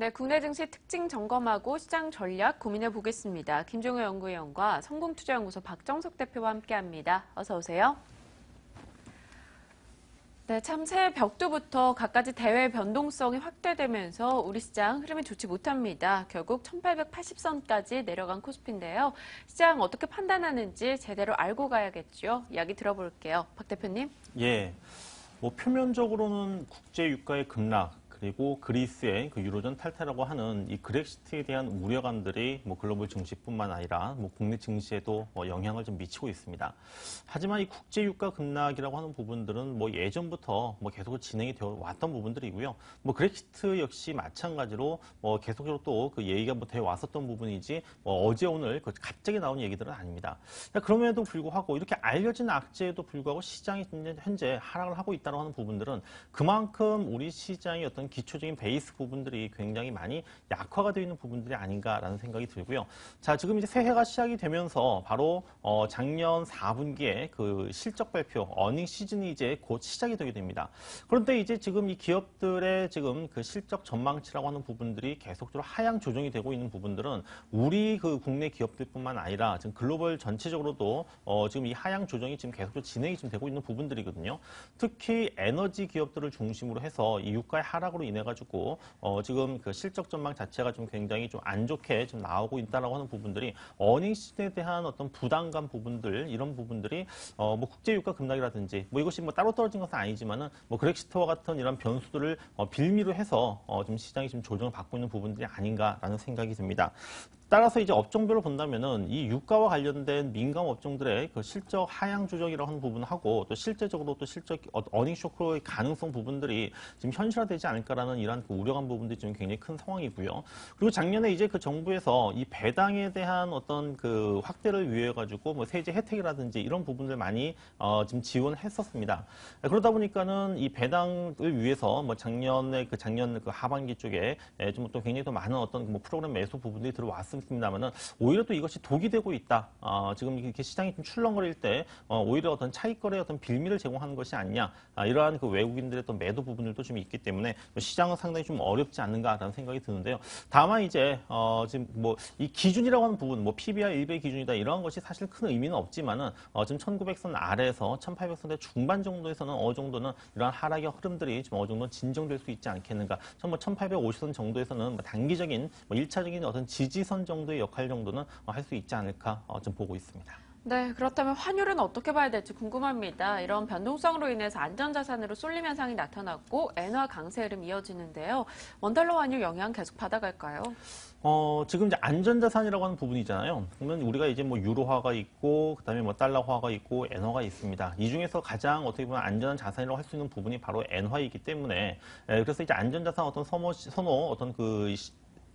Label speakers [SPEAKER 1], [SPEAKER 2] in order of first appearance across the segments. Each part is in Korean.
[SPEAKER 1] 네, 국내 증시 특징 점검하고 시장 전략 고민해 보겠습니다. 김종효 연구위원과 성공투자연구소 박정석 대표와 함께합니다. 어서 오세요. 네, 참 새해 벽두부터 갖가지 대외 변동성이 확대되면서 우리 시장 흐름이 좋지 못합니다. 결국 1880선까지 내려간 코스피인데요. 시장 어떻게 판단하는지 제대로 알고 가야겠죠. 이야기 들어볼게요. 박 대표님.
[SPEAKER 2] 예. 뭐 표면적으로는 국제 유가의 급락, 그리고 그리스의 그 유로존 탈퇴라고 하는 이 그렉시트에 대한 우려감들이 뭐 글로벌 증시뿐만 아니라 뭐 국내 증시에도 뭐 영향을 좀 미치고 있습니다. 하지만 이 국제 유가 급락이라고 하는 부분들은 뭐 예전부터 뭐 계속 진행이 되어 왔던 부분들이고요. 뭐 그렉시트 역시 마찬가지로 뭐 계속적으로 또그 얘기가 뭐 되어 왔었던 부분이지 뭐 어제 오늘 그 갑자기 나온 얘기들은 아닙니다. 그러니까 그럼에도 불구하고 이렇게 알려진 악재에도 불구하고 시장이 현재 하락을 하고 있다는 고하 부분들은 그만큼 우리 시장이 어떤 기초적인 베이스 부분들이 굉장히 많이 약화가 되어 있는 부분들이 아닌가라는 생각이 들고요. 자, 지금 이제 새해가 시작이 되면서 바로 어, 작년 4분기에 그 실적 발표 어닝 시즌이 이제 곧 시작이 되게 됩니다. 그런데 이제 지금 이 기업들의 지금 그 실적 전망치라고 하는 부분들이 계속적으로 하향 조정이 되고 있는 부분들은 우리 그 국내 기업들뿐만 아니라 지금 글로벌 전체적으로도 어, 지금 이 하향 조정이 지금 계속적으로 진행이 지금 되고 있는 부분들이거든요. 특히 에너지 기업들을 중심으로 해서 이 유가의 하락으로 사업로 인해 가지고 어, 지금 그 실적 전망 자체가 좀 굉장히 좀 안 좋게 좀 나오고 있다라고 하는 부분들이 어닝 시즌에 대한 어떤 부담감 부분들 이런 부분들이 어, 뭐 국제 유가 급락이라든지 뭐 이것이 뭐 따로 떨어진 것은 아니지만은 뭐 그렉시트와 같은 이런 변수들을 어, 빌미로 해서 어, 좀 시장이 좀 조정을 받고 있는 부분들이 아닌가라는 생각이 듭니다. 따라서 이제 업종별로 본다면은 이 유가와 관련된 민감 업종들의 그 실적 하향 조정이라고 하는 부분하고 또 실제적으로 또 실적 어닝 쇼크의 가능성 부분들이 지금 현실화되지 않을까라는 이러한 그 우려감 부분들이 지금 굉장히 큰 상황이고요. 그리고 작년에 이제 그 정부에서 이 배당에 대한 어떤 그 확대를 위해 가지고 뭐 세제 혜택이라든지 이런 부분들 많이 어 지금 지원했었습니다. 그러다 보니까는 이 배당을 위해서 뭐 작년에 그 작년 그 하반기 쪽에 예, 좀또 굉장히 또 많은 어떤 뭐 프로그램 매수 부분들이 들어왔습니다. 말씀드립니다만은 오히려 또 이것이 독이 되고 있다. 어, 지금 이렇게 시장이 좀 출렁거릴 때 어, 오히려 어떤 차익거래 어떤 빌미를 제공하는 것이 아니냐. 아, 이러한 그 외국인들의 또 매도 부분들도 좀 있기 때문에 시장은 상당히 좀 어렵지 않는가라는 생각이 드는데요. 다만 이제 어, 지금 뭐 이 기준이라고 하는 부분, 뭐 PBR 1배 기준이다 이러한 것이 사실 큰 의미는 없지만은 어, 지금 1,900선 아래에서 1,800선대 중반 정도에서는 어느 정도는 이러한 하락의 흐름들이 좀 어느 정도 진정될 수 있지 않겠는가. 1,850선 정도에서는 뭐 단기적인 뭐 1차적인 어떤 지지선 정도의 역할 정도는 할 수 있지 않을까 어, 좀 보고 있습니다.
[SPEAKER 1] 네, 그렇다면 환율은 어떻게 봐야 될지 궁금합니다. 이런 변동성으로 인해서 안전자산으로 쏠림 현상이 나타났고 엔화 강세 흐름 이어지는데요. 원달러 환율 영향 계속 받아갈까요?
[SPEAKER 2] 어, 지금 이제 안전자산이라고 하는 부분이잖아요. 그러면 우리가 이제 뭐 유로화가 있고, 그 다음에 뭐 달러화가 있고, 엔화가 있습니다. 이 중에서 가장 어떻게 보면 안전한 자산이라고 할 수 있는 부분이 바로 엔화이기 때문에, 에, 예, 그래서 이제 안전자산 어떤 선호, 선호 어떤 그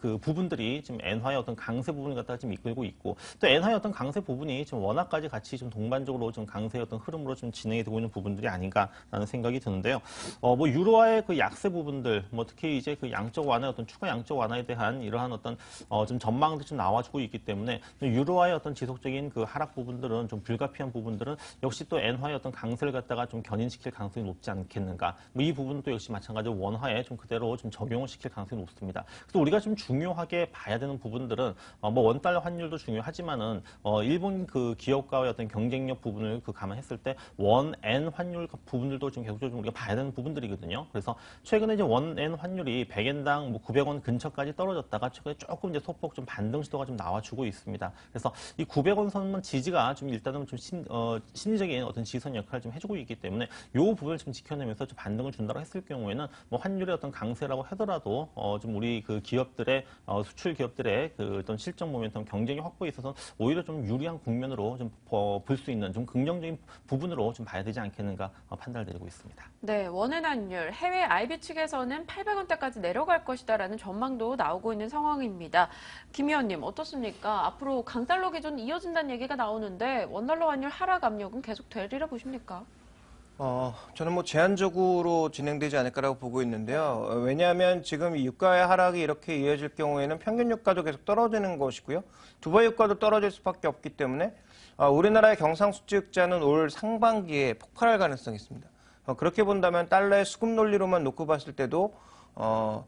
[SPEAKER 2] 그 부분들이 지금 엔화의 어떤 강세 부분을 갖다 가 지금 이끌고 있고 또 엔화의 어떤 강세 부분이 지금 원화까지 같이 좀 동반적으로 좀 강세의 어떤 흐름으로 좀 진행이 되고 있는 부분들이 아닌가라는 생각이 드는데요. 어 뭐 유로화의 그 약세 부분들 뭐 특히 이제 그 양적 완화 어떤 추가 양적 완화에 대한 이러한 어떤 어 좀 전망도 좀 나와주고 있기 때문에 유로화의 어떤 지속적인 그 하락 부분들은 좀 불가피한 부분들은 역시 또 엔화의 어떤 강세를 갖다가 좀 견인시킬 가능성이 높지 않겠는가. 뭐 이 부분도 역시 마찬가지로 원화에 좀 그대로 좀 적용을 시킬 가능성이 높습니다. 또 우리가 좀 주, 중요하게 봐야 되는 부분들은 어, 뭐 원달러 환율도 중요하지만은 어, 일본 그 기업과의 어떤 경쟁력 부분을 그 감안했을 때 원엔 환율 부분들도 지 계속적으로 우리가 봐야 되는 부분들이거든요. 그래서 최근에 이제 원엔 환율이 100엔당 뭐 900원 근처까지 떨어졌다가 최근에 조금 이제 소폭 좀 반등 시도가 좀 나와주고 있습니다. 그래서 이 900원 선은 지지가 좀 일단은 좀 심, 어, 심리적인 어떤 지선 역할을 좀 해주고 있기 때문에 이 부분을 좀 지켜내면서 좀 반등을 준다고 했을 경우에는 뭐 환율의 어떤 강세라고 하더라도 어, 좀 우리 그 기업들의 이 어, 수출 기업들의 그 어떤 실적 모멘텀 경쟁이 확보에 있어서 오히려 좀 유리한 국면으로 좀 볼 수 있는 좀 긍정적인 부분으로 좀 봐야 되지 않겠는가 어, 판단되고 있습니다.
[SPEAKER 1] 네, 원의 환율 해외 IB 측에서는 800원대까지 내려갈 것이다라는 전망도 나오고 있는 상황입니다. 김 의원님 어떻습니까? 앞으로 강달러 기준 이어진다는 얘기가 나오는데 원달러 환율 하락 압력은 계속 되리라 보십니까?
[SPEAKER 3] 어, 저는 뭐 제한적으로 진행되지 않을까라고 보고 있는데요. 어, 왜냐하면 지금 유가의 하락이 이렇게 이어질 경우에는 평균 유가도 계속 떨어지는 것이고요. 두바이 유가도 떨어질 수밖에 없기 때문에 어, 우리나라의 경상수지흑자는 올 상반기에 폭발할 가능성이 있습니다. 어, 그렇게 본다면 달러의 수급 논리로만 놓고 봤을 때도 어,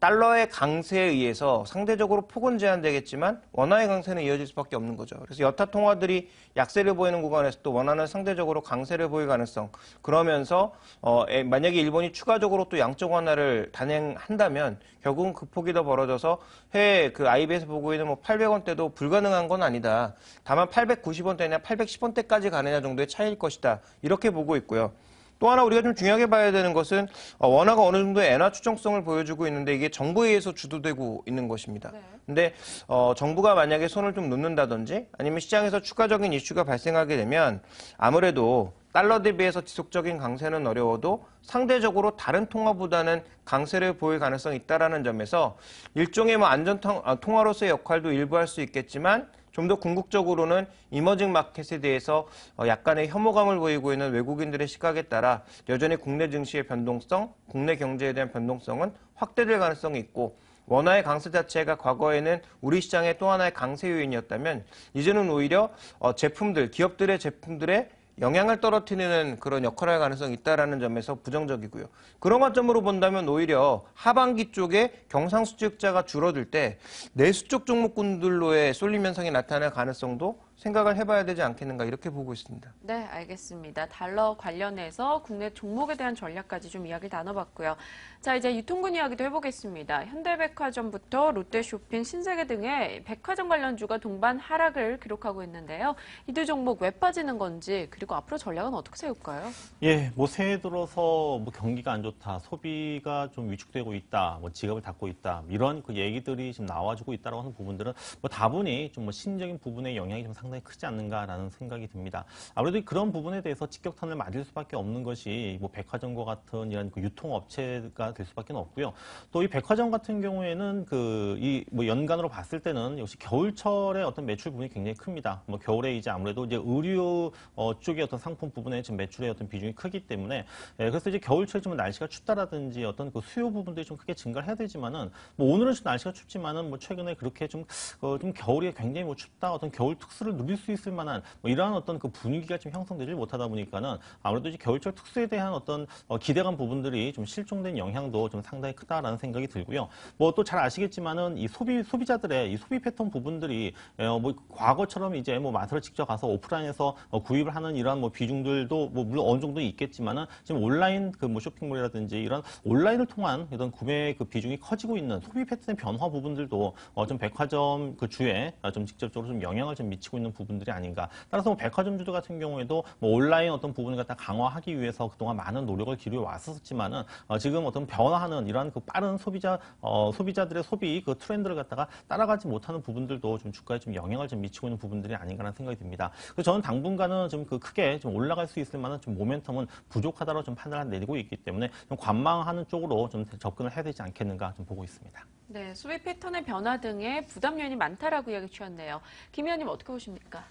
[SPEAKER 3] 달러의 강세에 의해서 상대적으로 폭은 제한되겠지만 원화의 강세는 이어질 수밖에 없는 거죠. 그래서 여타 통화들이 약세를 보이는 구간에서 또 원화는 상대적으로 강세를 보일 가능성. 그러면서 어, 만약에 일본이 추가적으로 또 양적 원화를 단행한다면 결국은 그 폭이 더 벌어져서 해외 그 IB에서 보고 있는 뭐 800원대도 불가능한 건 아니다. 다만 890원대나 810원대까지 가느냐 정도의 차이일 것이다. 이렇게 보고 있고요. 또 하나 우리가 좀 중요하게 봐야 되는 것은 어, 원화가 어느 정도 엔화 추정성을 보여주고 있는데 이게 정부에 의해서 주도되고 있는 것입니다. 네. 근데 어, 정부가 만약에 손을 좀 놓는다든지 아니면 시장에서 추가적인 이슈가 발생하게 되면 아무래도 달러 대비해서 지속적인 강세는 어려워도 상대적으로 다른 통화보다는 강세를 보일 가능성이 있다라는 점에서 일종의 뭐 안전 아, 통화로서의 역할도 일부 할 수 있겠지만 좀더 궁극적으로는 이머징 마켓에 대해서 어, 약간의 혐오감을 보이고 있는 외국인들의 시각에 따라 여전히 국내 증시의 변동성, 국내 경제에 대한 변동성은 확대될 가능성이 있고 원화의 강세 자체가 과거에는 우리 시장의 또 하나의 강세 요인이었다면 이제는 오히려 어, 제품들, 기업들의 제품들의 영향을 떨어뜨리는 그런 역할을 할 가능성이 있다라는 점에서 부정적이고요. 그런 관점으로 본다면 오히려 하반기 쪽에 경상수지자가 줄어들 때 내수 쪽 종목군들로의 쏠림 현상이 나타날 가능성도 생각을 해봐야 되지 않겠는가 이렇게 보고 있습니다.
[SPEAKER 1] 네, 알겠습니다. 달러 관련해서 국내 종목에 대한 전략까지 좀 이야기 나눠봤고요. 자, 이제 유통군 이야기도 해보겠습니다. 현대백화점부터 롯데쇼핑, 신세계 등의 백화점 관련주가 동반 하락을 기록하고 있는데요. 이들 종목 왜 빠지는 건지 그리고 앞으로 전략은 어떻게 세울까요?
[SPEAKER 2] 예, 뭐 새해 들어서 뭐 경기가 안 좋다, 소비가 좀 위축되고 있다, 뭐 지갑을 닫고 있다 이런 그 얘기들이 지금 나와주고 있다라고 하는 부분들은 뭐 다분히 좀뭐 심적인 부분의 영향이 좀 상. 상당히 크지 않는가라는 생각이 듭니다. 아무래도 그런 부분에 대해서 직격탄을 맞을 수밖에 없는 것이 뭐 백화점과 같은 이런 그 유통업체가 될 수밖에 없고요. 또 이 백화점 같은 경우에는 그이뭐 연간으로 봤을 때는 역시 겨울철에 어떤 매출 부분이 굉장히 큽니다. 뭐 겨울에 이제 아무래도 이제 의류 어, 쪽의 어떤 상품 부분에 지금 매출의 어떤 비중이 크기 때문에 예, 그래서 이제 겨울철 좀 날씨가 춥다라든지 어떤 그 수요 부분들이 좀 크게 증가를 해야 되지만은 뭐 오늘은 좀 날씨가 춥지만은 뭐 최근에 그렇게 좀 어, 좀 겨울이 굉장히 뭐 춥다 어떤 겨울 특수를 누릴 수 있을 만한 뭐 이러한 어떤 그 분위기가 좀 형성되질 못하다 보니까는 아무래도 이제 겨울철 특수에 대한 어떤 어, 기대감 부분들이 좀 실종된 영향도 좀 상당히 크다라는 생각이 들고요. 뭐 또 잘 아시겠지만은 이 소비 소비자들의 이 소비 패턴 부분들이 에, 예, 어, 뭐 과거처럼 이제 뭐 마트를 직접 가서 오프라인에서 어, 구입을 하는 이러한 뭐 비중들도 뭐 물론 어느 정도 있겠지만은 지금 온라인 그 뭐 쇼핑몰이라든지 이런 온라인을 통한 이런 구매 그 비중이 커지고 있는 소비 패턴의 변화 부분들도 어, 좀 백화점 그 주에 아, 좀 직접적으로 좀 영향을 좀 미치고 있는. 있는 부분들이 아닌가. 따라서 뭐 백화점주들 같은 경우에도 뭐 온라인 어떤 부분을 갖다 강화하기 위해서 그동안 많은 노력을 기울여 왔었지만은 어, 지금 어떤 변화하는 이러한 그 빠른 소비자 어, 소비자들의 소비 그 트렌드를 갖다가 따라가지 못하는 부분들도 좀 주가에 좀 영향을 좀 미치고 있는 부분들이 아닌가라는 생각이 듭니다. 그래서 저는 당분간은 좀 그 크게 좀 올라갈 수 있을 만한 좀 모멘텀은 부족하다고 좀 판단을 내리고 있기 때문에 좀 관망하는 쪽으로 좀 접근을 해야 되지 않겠는가 좀 보고 있습니다.
[SPEAKER 1] 네, 수비 패턴의 변화 등에 부담 요인이 많다라고 이야기 주셨네요. 김 의원님 어떻게 보십니까?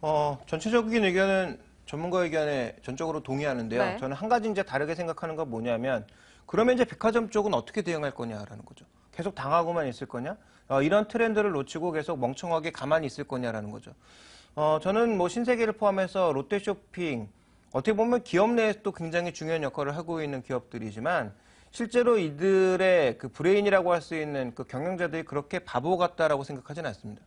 [SPEAKER 3] 어, 전체적인 의견은 전문가 의견에 전적으로 동의하는데요. 네. 저는 한 가지 이제 다르게 생각하는 건 뭐냐면 그러면 이제 백화점 쪽은 어떻게 대응할 거냐라는 거죠. 계속 당하고만 있을 거냐? 어, 이런 트렌드를 놓치고 계속 멍청하게 가만히 있을 거냐라는 거죠. 어, 저는 뭐 신세계를 포함해서 롯데쇼핑 어떻게 보면 기업 내에서도 굉장히 중요한 역할을 하고 있는 기업들이지만 실제로 이들의 그 브레인이라고 할 수 있는 그 경영자들이 그렇게 바보 같다라고 생각하지는 않습니다.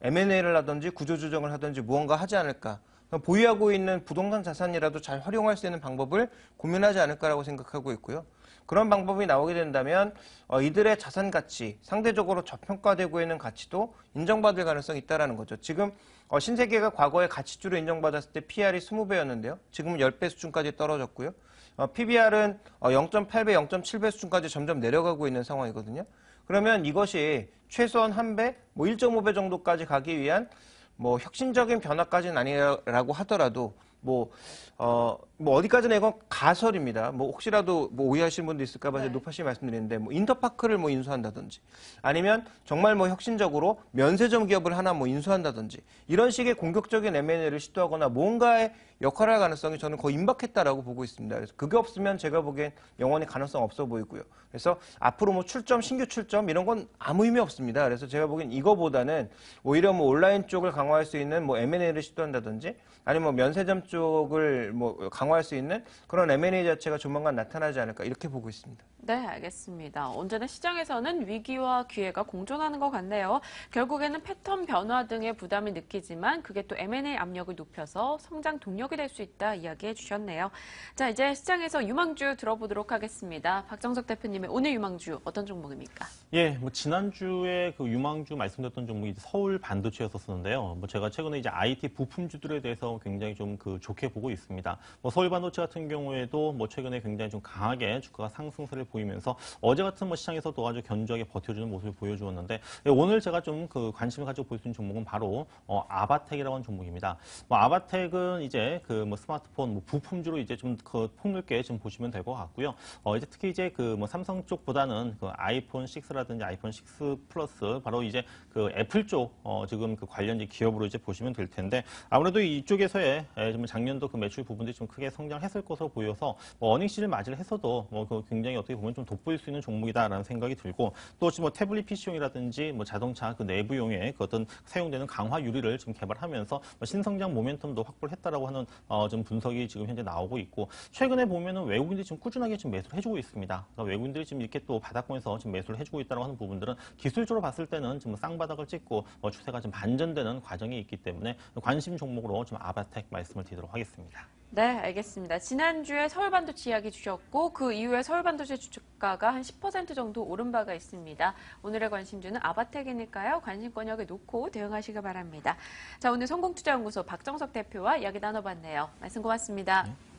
[SPEAKER 3] M&A를 하든지 구조조정을 하든지 무언가 하지 않을까. 보유하고 있는 부동산 자산이라도 잘 활용할 수 있는 방법을 고민하지 않을까라고 생각하고 있고요. 그런 방법이 나오게 된다면 어, 이들의 자산 가치, 상대적으로 저평가되고 있는 가치도 인정받을 가능성이 있다는 라 거죠. 지금 어, 신세계가 과거에 가치주로 인정받았을 때 PR이 20배였는데요. 지금은 10배 수준까지 떨어졌고요. 어, PBR은 0.8배, 어, 0.7배 수준까지 점점 내려가고 있는 상황이거든요. 그러면 이것이 최소한 한 배, 뭐 1.5배 정도까지 가기 위한 뭐 혁신적인 변화까지는 아니라고 하더라도 뭐 어, 뭐 어디까지나 이건 가설입니다. 뭐 혹시라도 뭐 오해하시는 분도 있을까봐 네. 높아시 말씀드리는데 뭐 인터파크를 뭐 인수한다든지 아니면 정말 뭐 혁신적으로 면세점 기업을 하나 뭐 인수한다든지 이런 식의 공격적인 M&A를 시도하거나 뭔가의 역할할 가능성이 저는 거의 임박했다라고 보고 있습니다. 그래서 그게 없으면 제가 보기엔 영원히 가능성 없어 보이고요. 그래서 앞으로 뭐 출점, 신규 출점 이런 건 아무 의미 없습니다. 그래서 제가 보기엔 이거보다는 오히려 뭐 온라인 쪽을 강화할 수 있는 뭐 M&A를 시도한다든지 아니면 뭐 면세점 쪽을 뭐 강화 강화할 수 있는 그런 M&A 자체가 조만간 나타나지 않을까 이렇게 보고 있습니다.
[SPEAKER 1] 네, 알겠습니다. 언제나 시장에서는 위기와 기회가 공존하는 것 같네요. 결국에는 패턴 변화 등의 부담을 느끼지만 그게 또 M&A 압력을 높여서 성장 동력이 될 수 있다 이야기해 주셨네요. 자, 이제 시장에서 유망주 들어보도록 하겠습니다. 박정석 대표님의 오늘 유망주 어떤 종목입니까?
[SPEAKER 2] 예, 뭐 지난주에 그 유망주 말씀드렸던 종목이 서울 반도체였었는데요. 뭐 제가 최근에 이제 IT 부품주들에 대해서 굉장히 좀 그 좋게 보고 있습니다. 뭐 서울 반도체 같은 경우에도 뭐 최근에 굉장히 좀 강하게 주가가 상승세를 보이면서 어제 같은 뭐 시장에서도 아주 견조하게 버텨주는 모습을 보여주었는데 예, 오늘 제가 좀 그 관심을 가지고 볼 수 있는 종목은 바로 어, 아바텍이라고 하는 종목입니다. 뭐 아바텍은 이제 그 뭐 스마트폰 뭐 부품주로 이제 좀 그 폭넓게 좀 보시면 될 것 같고요. 어, 이제 특히 이제 그 뭐 삼성 쪽보다는 그 아이폰 6라든지 아이폰 6 플러스 바로 이제 그 애플 쪽 어, 지금 그 관련 기업으로 이제 보시면 될 텐데 아무래도 이쪽에서의 예, 좀 작년도 그 매출 부분들이 좀 크게 성장했을 것으로 보여서 뭐 어닝 시즌 맞이를 해서도 뭐그 굉장히 어떻게 보면 보면 좀 돋보일 수 있는 종목이다라는 생각이 들고 또 지금 뭐 태블릿 PC용이라든지 뭐 자동차 그 내부용의 그 어떤 사용되는 강화 유리를 지금 개발하면서 뭐 신성장 모멘텀도 확보를 했다라고 하는 어, 좀 분석이 지금 현재 나오고 있고 최근에 보면은 외국인들이 지금 꾸준하게 지금 매수를 해주고 있습니다. 그러니까 외국인들이 지금 이렇게 또 바닥권에서 지금 매수를 해주고 있다고 라 하는 부분들은 기술적으로 봤을 때는 지금 뭐 쌍바닥을 찍고 어, 추세가 좀 반전되는 과정이 있기 때문에 관심 종목으로 좀 아바텍 말씀을 드리도록 하겠습니다.
[SPEAKER 1] 네, 알겠습니다. 지난주에 서울 반도체 이야기 주셨고 그 이후에 서울 반도체 주가가 한 10% 정도 오른 바가 있습니다. 오늘의 관심주는 아바텍이니까요. 관심 권역에 놓고 대응하시기 바랍니다. 자, 오늘 성공투자연구소 박정석 대표와 이야기 나눠봤네요. 말씀 고맙습니다. 네.